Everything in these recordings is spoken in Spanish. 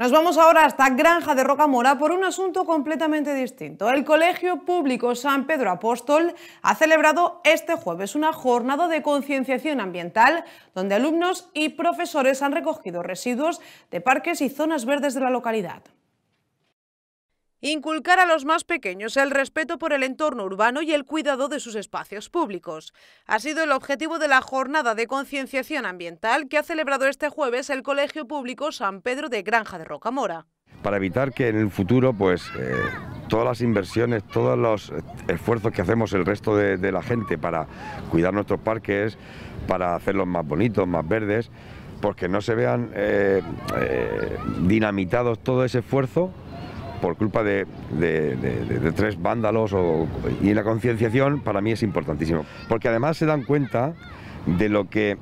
Nos vamos ahora hasta Granja de Rocamora por un asunto completamente distinto. El Colegio Público San Pedro Apóstol ha celebrado este jueves una jornada de concienciación ambiental donde alumnos y profesores han recogido residuos de parques y zonas verdes de la localidad. Inculcar a los más pequeños el respeto por el entorno urbano y el cuidado de sus espacios públicos ha sido el objetivo de la jornada de concienciación ambiental que ha celebrado este jueves el Colegio Público San Pedro de Granja de Rocamora. Para evitar que en el futuro pues, eh, todas las inversiones, todos los esfuerzos que hacemos el resto de, la gente para cuidar nuestros parques, para hacerlos más bonitos, más verdes, porque no se vean eh, eh, dinamitados todo ese esfuerzo por culpa de, tres vándalos o, y la concienciación para mí es importantísimo, porque además se dan cuenta de lo que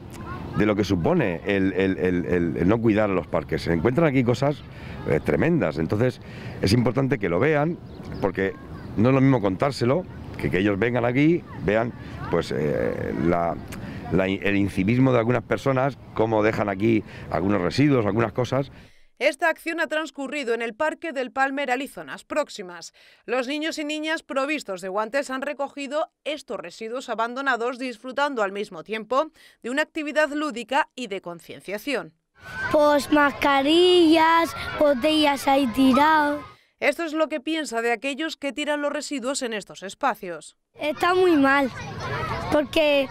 de lo que supone el, no cuidar los parques. Se encuentran aquí cosas eh, tremendas, entonces es importante que lo vean, porque no es lo mismo contárselo, que, que ellos vengan aquí, vean pues eh, el incivismo de algunas personas, cómo dejan aquí algunos residuos, algunas cosas. Esta acción ha transcurrido en el Parque del Palmer zonas próximas. Los niños y niñas provistos de guantes han recogido estos residuos abandonados disfrutando al mismo tiempo de una actividad lúdica y de concienciación. Pues mascarillas, botellas ahí tirado. Esto es lo que piensa de aquellos que tiran los residuos en estos espacios. Está muy mal, porque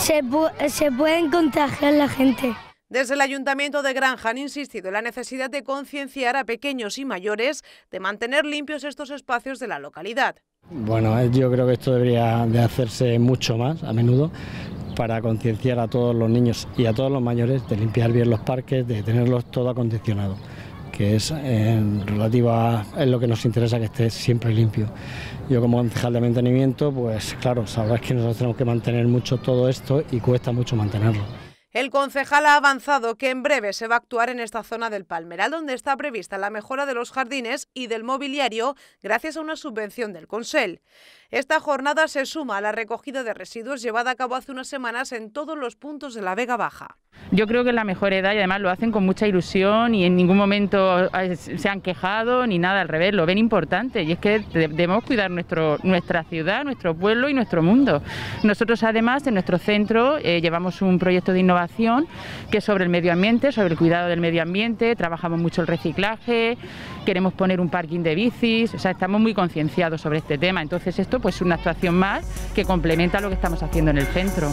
se, se pueden contagiar la gente. Desde el Ayuntamiento de Granja han insistido en la necesidad de concienciar a pequeños y mayores de mantener limpios estos espacios de la localidad. Bueno, eh, yo creo que esto debería de hacerse mucho más a menudo para concienciar a todos los niños y a todos los mayores de limpiar bien los parques, de tenerlos todo acondicionado, que es relativa es lo que nos interesa que esté siempre limpio. Yo como concejal de mantenimiento, pues claro, sabrás que nosotros tenemos que mantener mucho todo esto y cuesta mucho mantenerlo. El concejal ha avanzado que en breve se va a actuar en esta zona del Palmeral, donde está prevista la mejora de los jardines y del mobiliario gracias a una subvención del Consell. Esta jornada se suma a la recogida de residuos llevada a cabo hace unas semanas en todos los puntos de la Vega Baja yo creo que es la mejor edad y además lo hacen con mucha ilusión y en ningún momento se han quejado ni nada, al revés, lo ven importante y es que debemos cuidar nuestra ciudad, nuestro pueblo y nuestro mundo. Nosotros además en nuestro centro eh, llevamos un proyecto de innovación que es sobre el medio ambiente, sobre el cuidado del medio ambiente, trabajamos mucho el reciclaje, queremos poner un parking de bicis, o sea, estamos muy concienciados sobre este tema, entonces esto pues es una actuación más que complementa lo que estamos haciendo en el centro.